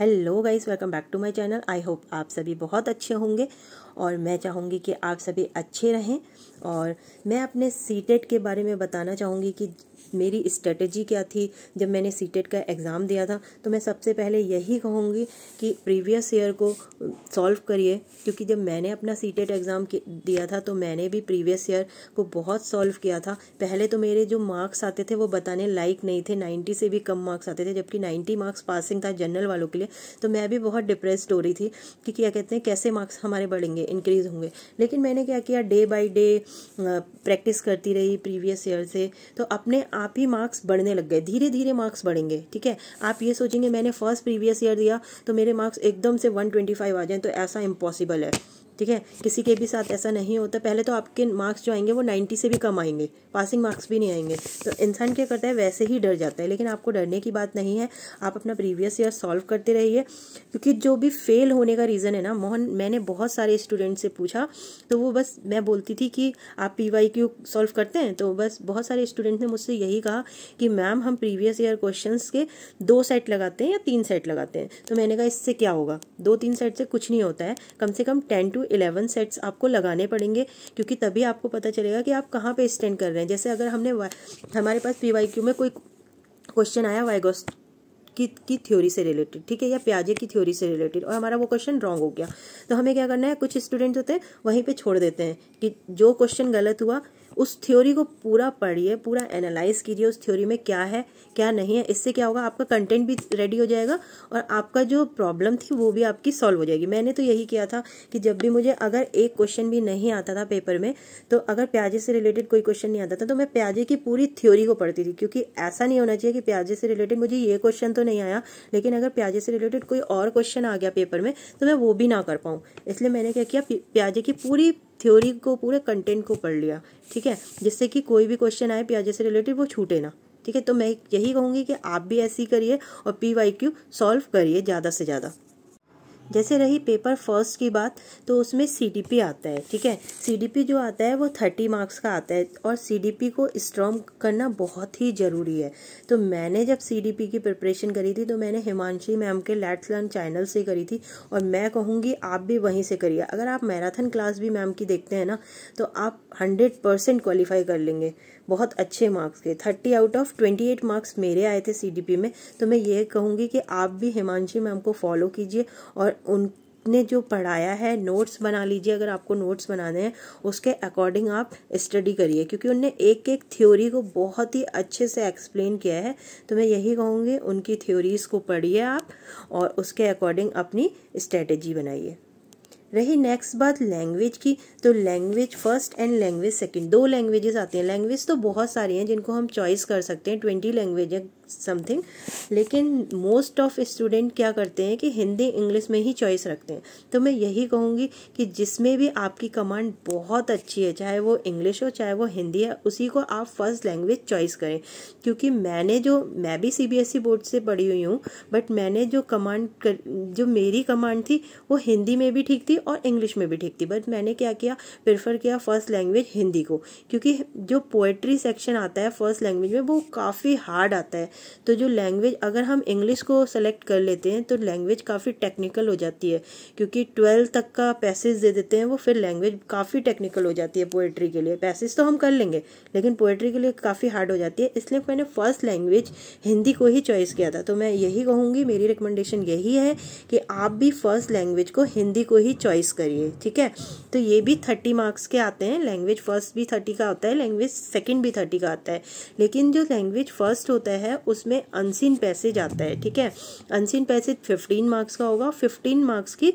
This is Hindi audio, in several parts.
hello guys welcome back to my channel I hope आप सभी बहुत अच्छे होंगे और मैं चाहूँगी कि आप सभी अच्छे रहें और मैं अपने सीटेट e के बारे में बताना चाहूँगी कि मेरी स्ट्रेटजी क्या थी जब मैंने सी e का एग्ज़ाम दिया था तो मैं सबसे पहले यही कहूँगी कि प्रीवियस ईयर को सॉल्व करिए क्योंकि जब मैंने अपना सी एग्ज़ाम e दिया था तो मैंने भी प्रीवियस ईयर को बहुत सॉल्व किया था पहले तो मेरे जो मार्क्स आते थे वो बताने लाइक नहीं थे नाइन्टी से भी कम मार्क्स आते थे जबकि नाइन्टी मार्क्स पासिंग था जनरल वालों के लिए तो मैं भी बहुत डिप्रेस्ड हो रही थी कि क्या कहते हैं कैसे मार्क्स हमारे बढ़ेंगे इंक्रीज होंगे लेकिन मैंने क्या किया डे बाई डे प्रैक्टिस करती रही प्रीवियस ईयर से तो अपने आप ही मार्क्स बढ़ने लग गए धीरे धीरे मार्क्स बढ़ेंगे ठीक है आप ये सोचेंगे मैंने फर्स्ट प्रीवियस ईयर दिया तो मेरे मार्क्स एकदम से वन ट्वेंटी फाइव आ जाए तो ऐसा इम्पॉसिबल है ठीक है किसी के भी साथ ऐसा नहीं होता पहले तो आपके मार्क्स जो आएंगे वो नाइन्टी से भी कम आएंगे पासिंग मार्क्स भी नहीं आएंगे तो इंसान क्या करता है वैसे ही डर जाता है लेकिन आपको डरने की बात नहीं है आप अपना प्रीवियस ईयर सॉल्व करते रहिए क्योंकि जो भी फेल होने का रीज़न है ना मोहन मैंने बहुत सारे स्टूडेंट से पूछा तो वो बस मैं बोलती थी कि आप पी वाई क्यू सॉल्व करते हैं तो बस बहुत सारे स्टूडेंट ने मुझसे यही कहा कि मैम हम प्रीवियस ईयर क्वेश्चन के दो सेट लगाते हैं या तीन सेट लगाते हैं तो मैंने कहा इससे क्या होगा दो तीन सेट से कुछ नहीं होता है कम से कम टेन टू इलेवन सेट्स आपको लगाने पड़ेंगे क्योंकि तभी आपको पता चलेगा कि आप कहाँ पे स्टैंड कर रहे हैं जैसे अगर हमने हमारे पास पी वाई क्यू में कोई क्वेश्चन आया वाइगोस की की थ्योरी से रिलेटेड ठीक है या प्याजे की थ्योरी से रिलेटेड और हमारा वो क्वेश्चन रॉन्ग हो गया तो हमें क्या करना है कुछ स्टूडेंट्स होते हैं वहीं पे छोड़ देते हैं कि जो क्वेश्चन गलत हुआ उस थ्योरी को पूरा पढ़िए पूरा एनालाइज कीजिए उस थ्योरी में क्या है क्या नहीं है इससे क्या होगा आपका कंटेंट भी रेडी हो जाएगा और आपका जो प्रॉब्लम थी वो भी आपकी सॉल्व हो जाएगी मैंने तो यही किया था कि जब भी मुझे अगर एक क्वेश्चन भी नहीं आता था पेपर में तो अगर प्याजे से रिलेटेड कोई क्वेश्चन नहीं आता था तो मैं प्याजे की पूरी थ्योरी को पढ़ती थी क्योंकि ऐसा नहीं होना चाहिए कि प्याजे से रिलेटेड मुझे ये क्वेश्चन तो नहीं आया लेकिन अगर प्याजे से रिलेटेड कोई और क्वेश्चन आ गया पेपर में तो मैं वो भी ना कर पाऊँ इसलिए मैंने क्या किया प्याजे की पूरी थ्योरी को पूरे कंटेंट को पढ़ लिया ठीक है जिससे कि कोई भी क्वेश्चन आए पियाजे से रिलेटेड वो छूटे ना ठीक है तो मैं यही कहूँगी कि आप भी ऐसी करिए और पी वाई क्यू सॉल्व करिए ज़्यादा से ज़्यादा जैसे रही पेपर फर्स्ट की बात तो उसमें सी आता है ठीक है सी जो आता है वो थर्टी मार्क्स का आता है और सी को स्ट्रॉन्ग करना बहुत ही ज़रूरी है तो मैंने जब सी की प्रिपरेशन करी थी तो मैंने हिमांशी मैम के लेट्स लर्न चैनल से करी थी और मैं कहूँगी आप भी वहीं से करिए अगर आप मैराथन क्लास भी मैम की देखते हैं ना तो आप हंड्रेड परसेंट क्वालिफाई कर लेंगे बहुत अच्छे मार्क्स के thirty out of twenty eight marks मेरे आए थे सी में तो मैं ये कहूँगी कि आप भी हिमांशी मैम को फॉलो कीजिए और उन ने जो पढ़ाया है नोट्स बना लीजिए अगर आपको नोट्स बनाने हैं उसके अकॉर्डिंग आप स्टडी करिए क्योंकि उनने एक एक थ्योरी को बहुत ही अच्छे से एक्सप्लेन किया है तो मैं यही कहूँगी उनकी थ्योरीज़ को पढ़िए आप और उसके अकॉर्डिंग अपनी स्ट्रेटजी बनाइए रही नेक्स्ट बात लैंग्वेज की तो language first and language second दो लैंग्वेजेस आती हैं लैंग्वेज तो बहुत सारी हैं जिनको हम चॉइस कर सकते हैं ट्वेंटी लैंग्वेज समथिंग लेकिन मोस्ट ऑफ स्टूडेंट क्या करते हैं कि हिंदी इंग्लिश में ही चॉइस रखते हैं तो मैं यही कहूँगी कि जिसमें भी आपकी कमांड बहुत अच्छी है चाहे वो इंग्लिश हो चाहे वो हिंदी है उसी को आप फर्स्ट लैंग्वेज चॉइस करें क्योंकि मैंने जो मैं भी सी बोर्ड e से पढ़ी हुई हूँ बट मैंने जो कमांड कर, जो मेरी कमांड थी वो हिंदी में भी ठीक थी और इंग्लिश में भी ठीक थी बट मैंने क्या किया प्रेफर किया फर्स्ट लैंग्वेज हिंदी को क्योंकि जो पोएट्री सेक्शन आता है फर्स्ट लैंग्वेज में वो काफ़ी हार्ड आता है तो जो लैंग्वेज अगर हम इंग्लिश को सेलेक्ट कर लेते हैं तो लैंग्वेज काफ़ी टेक्निकल हो जाती है क्योंकि ट्वेल्थ तक का पैसेज दे देते हैं वो फिर लैंग्वेज काफ़ी टेक्निकल हो जाती है पोएट्री के लिए पैसेज तो हम कर लेंगे लेकिन पोएट्री के लिए काफ़ी हार्ड हो जाती है इसलिए मैंने फर्स्ट लैंग्वेज हिंदी को ही चॉइस किया था तो मैं यही कहूँगी मेरी रिकमेंडेशन यही है कि आप भी फर्स्ट लैंग्वेज को हिंदी को ही चॉइस करिए ठीक है तो ये भी थर्टी मार्क्स के आते हैं लैंग्वेज फर्स्ट भी थर्टी का होता है लैंग्वेज सेकेंड भी थर्टी का आता है लेकिन जो लैंग्वेज फर्स्ट होता है उसमें अनसिन पैसेज आता है ठीक है अनसिन पैसे फिफ्टीन मार्क्स का होगा फिफ्टीन मार्क्स की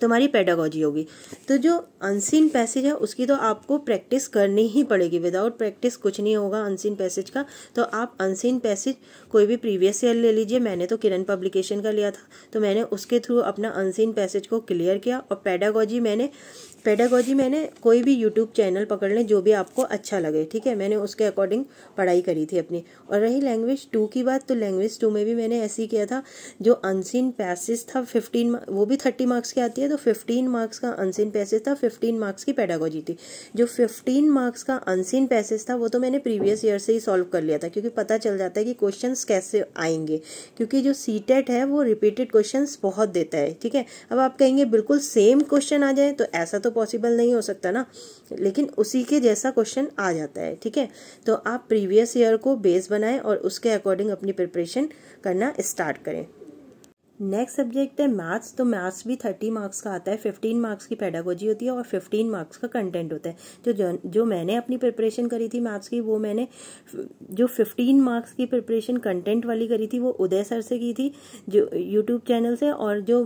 तुम्हारी पेडागोजी होगी तो जो अनसिन पैसेज है उसकी तो आपको प्रैक्टिस करनी ही पड़ेगी विदाउट प्रैक्टिस कुछ नहीं होगा अनसिन पैसेज का तो आप अनसिन पैसेज कोई भी प्रीवियस ईयर ले लीजिए मैंने तो किरण पब्लिकेशन का लिया था तो मैंने उसके थ्रू अपना अनसिन पैसेज को क्लियर किया और पेडागोजी मैंने पेडागोजी मैंने कोई भी यूट्यूब चैनल पकड़ लें जो भी आपको अच्छा लगे ठीक है मैंने उसके अकॉर्डिंग पढ़ाई करी थी अपनी और रही लैंग्वेज टू की बात तो लैंग्वेज टू में भी मैंने ऐसे ही किया था जो अनसिन पैसेज था फिफ्टीन वो भी थर्टी मार्क्स की आती है तो फिफ्टीन मार्क्स का अनसिन पैसेज था फिफ्टीन मार्क्स की पेडागोजी थी जो फिफ्टीन मार्क्स का अनसिन पैसेज था वो तो मैंने प्रीवियस ईयर से ही सॉल्व कर लिया था क्योंकि पता चल जाता है कि क्वेश्चन कैसे आएंगे क्योंकि जो सी e है वो रिपीटेड क्वेश्चन बहुत देता है ठीक है अब आप कहेंगे बिल्कुल सेम क्वेश्चन आ जाए तो ऐसा तो तो पॉसिबल नहीं हो सकता ना लेकिन उसी के जैसा क्वेश्चन आ जाता है ठीक है तो आप प्रीवियस ईयर को बेस बनाएं और उसके अकॉर्डिंग अपनी प्रिपरेशन करना स्टार्ट करें नेक्स्ट सब्जेक्ट है मैथ्स तो मैथ्स भी थर्टी मार्क्स का आता है फिफ्टीन मार्क्स की पैडागोजी होती है और फिफ्टीन मार्क्स का कंटेंट होता है तो जो जो मैंने अपनी प्रिपरेशन करी थी मैथ्स की वो मैंने जो फिफ्टीन मार्क्स की प्रिपरेशन कंटेंट वाली करी थी वो उदय सर से की थी जो यूट्यूब चैनल से और जो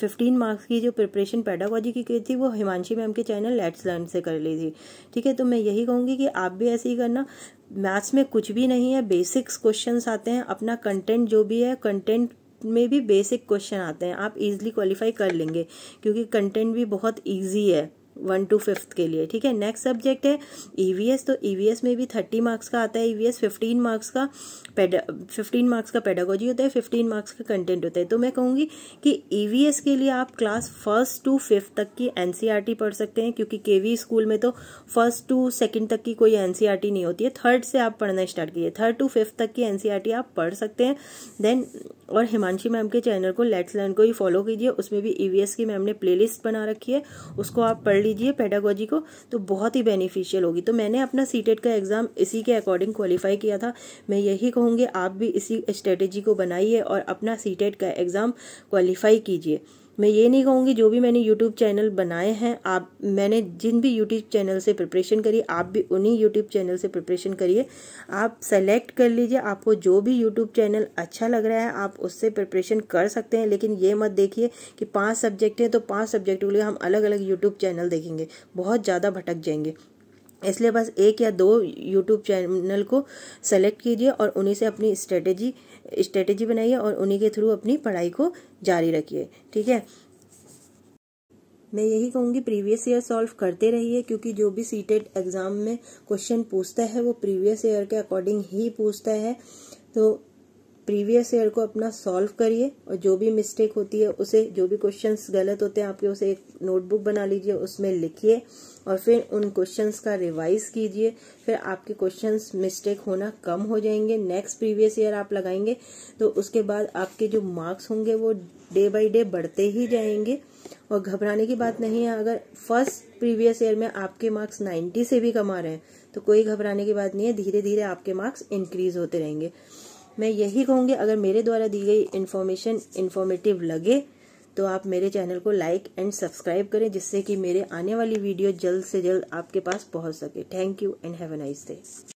फिफ्टीन मार्क्स की जो प्रिपरेशन पैडागोजी की की थी वो हिमांशी मैम के चैनल लेट्स लर्न से कर ली थी ठीक है तो मैं यही कहूँगी कि आप भी ऐसे ही करना मैथ्स में कुछ भी नहीं है बेसिक्स क्वेश्चंस आते हैं अपना कंटेंट जो भी है कंटेंट में भी बेसिक क्वेश्चन आते हैं आप इजिली क्वालिफाई कर लेंगे क्योंकि कंटेंट भी बहुत ईजी है वन टू फिफ्थ के लिए ठीक है नेक्स्ट सब्जेक्ट है ईवीएस e तो ईवीएस e में भी थर्टी मार्क्स का आता है ईवीएस फिफ्टीन मार्क्स का फिफ्टीन मार्क्स का पेडागोजी होता है फिफ्टीन मार्क्स का कंटेंट होता है तो मैं कहूँगी कि ईवीएस e के लिए आप क्लास फर्स्ट टू फिफ्थ तक की एनसीईआरटी पढ़ सकते हैं क्योंकि केवी स्कूल में तो फर्स्ट टू सेकेंड तक की कोई एनसीईआरटी नहीं होती है थर्ड से आप पढ़ना स्टार्ट कीजिए थर्ड टू फिफ्थ तक की एनसीईआरटी आप पढ़ सकते हैं देन और हिमांशी मैम के चैनल को लेट्स लर्न को ही फॉलो कीजिए उसमें भी ईवीएस e की मैम ने प्लेलिस्ट बना रखी है उसको आप पढ़ लीजिए पेडागोजी को तो बहुत ही बेनिफिशियल होगी तो मैंने अपना सीटेट e का एग्ज़ाम इसी के अकॉर्डिंग क्वालिफाई किया था मैं यही कहूँगी आप भी इसी स्ट्रेटेजी को बनाइए और अपना सीटेट e का एग्ज़ाम क्वालिफाई कीजिए मैं ये नहीं कहूँगी जो भी मैंने यूट्यूब चैनल बनाए हैं आप मैंने जिन भी यूट्यूब चैनल से प्रिपरेशन करी आप भी उन्हीं यूट्यूब चैनल से प्रिपरेशन करिए आप सेलेक्ट कर लीजिए आपको जो भी यूट्यूब चैनल अच्छा लग रहा है आप उससे प्रिपरेशन कर सकते हैं लेकिन ये मत देखिए कि पाँच सब्जेक्ट हैं तो पाँच सब्जेक्ट के लिए हम अलग अलग यूट्यूब चैनल देखेंगे बहुत ज़्यादा भटक जाएंगे इसलिए बस एक या दो यूट्यूब चैनल को सेलेक्ट कीजिए और उन्हीं से अपनी स्ट्रेटेजी स्ट्रेटेजी बनाइए और उन्हीं के थ्रू अपनी पढ़ाई को जारी रखिए ठीक है मैं यही कहूंगी प्रीवियस ईयर सॉल्व करते रहिए क्योंकि जो भी सीटेड एग्ज़ाम में क्वेश्चन पूछता है वो प्रीवियस ईयर के अकॉर्डिंग ही पूछता है तो प्रीवियस ईयर को अपना सॉल्व करिए और जो भी मिस्टेक होती है उसे जो भी क्वेश्चंस गलत होते हैं आपके उसे एक नोटबुक बना लीजिए उसमें लिखिए और फिर उन क्वेश्चंस का रिवाइज कीजिए फिर आपके क्वेश्चंस मिस्टेक होना कम हो जाएंगे नेक्स्ट प्रीवियस ईयर आप लगाएंगे तो उसके बाद आपके जो मार्क्स होंगे वो डे बाई डे बढ़ते ही जाएंगे और घबराने की बात नहीं है अगर फर्स्ट प्रीवियस ईयर में आपके मार्क्स नाइन्टी से भी कमा रहे हैं तो कोई घबराने की बात नहीं है धीरे धीरे आपके मार्क्स इंक्रीज होते रहेंगे मैं यही कहूंगी अगर मेरे द्वारा दी गई इन्फॉर्मेशन इन्फॉर्मेटिव लगे तो आप मेरे चैनल को लाइक एंड सब्सक्राइब करें जिससे कि मेरे आने वाली वीडियो जल्द से जल्द आपके पास पहुंच सके thank you and have a nice day